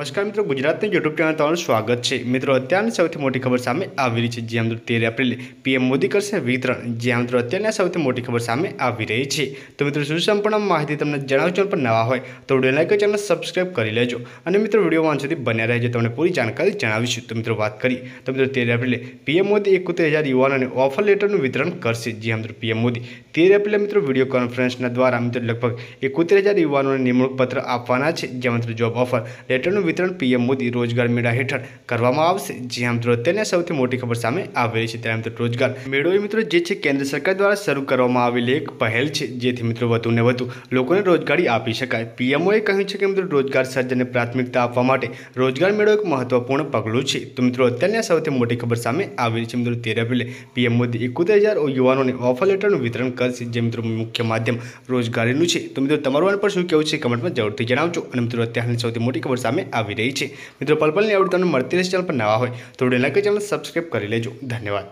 માશકા મિત્રો ગુજરાતને YouTube channel તન સ્વાગત છે મિત્રો અત્યાન સૌથી મોટી ખબર સામે આવી રહી છે જે આમ 13 એપ્રિલલે પીએમ મોદી કરશે વિતરણ જે આમ અત્યાન સૌથી મોટી ખબર સામે આવી રહી છે તો મિત્રો સુસંપૂર્ણ માહિતી તમને જણાવવાનો પર નવા હોય તો વિડિયો લાઈક કર અને સબસ્ક્રાઇબ કરી લેજો અને મિત્રો વિડિયો માં છેદી બન્યા રહેજો તમને પૂરી જાણકારી ચેનલ વિશે તો મિત્રો વાત કરી તો મિત્રો 13 એપ્રિલલે પીએમ મોદી 71000 યુવાનોને ઓફર લેટરનું વિતરણ કરશે જે આમ પીએમ મોદી 13 એપ્રિલલે મિત્રો વિડિયો કોન્ફરન્સના દ્વારા મિત્રો લગભગ 71000 યુવાનોને નિમણૂક પત્ર આપવાના છે જે મિત્રો જોબ ઓફર લેટર વિતરણ પીએમ મોદી રોજગાર મેળા હેઠળ કરવામાં આવશે જે મિત્રો તેને સૌથી મોટી ખબર સામે આવેલી છે ત્યારે મિત્રો રોજગાર મેળો એ મિત્રો જે છે કેન્દ્ર સરકાર દ્વારા શરૂ કરવામાં આવેલી એક પહેલ છે જેથી મિત્રો વધુને વધુ લોકોને રોજગારી આપી શકાય પીએમઓએ કહ્યું છે કે મિત્રો રોજગાર સર્જનને પ્રાથમિકતા આપવા માટે રોજગાર મેળો એક મહત્વપૂર્ણ પગલું છે તો મિત્રો અત્યારની સૌથી મોટી ખબર સામે આવેલી છે મિત્રો તેર એપ્રિલે પીએમ મોદી એકોતેર હજાર યુવાનોને ઓફર લેટરનું વિતરણ કરશે જે મિત્રો મુખ્ય માધ્યમ રોજગારીનું છે તો મિત્રો તમારું પણ શું કહેવું છે કમેન્ટમાં જરૂરથી જણાવજો અને મિત્રો અત્યારની સૌથી મોટી ખબર સામે આવી રહી છે મિત્રો પલપલની આવડત તમને મળતી રહેશે ચેનલ પર નવા હોય તો વિડીયો લાઈક ચેનલ સબસ્ક્રાઈબ કરી લેજો ધન્યવાદ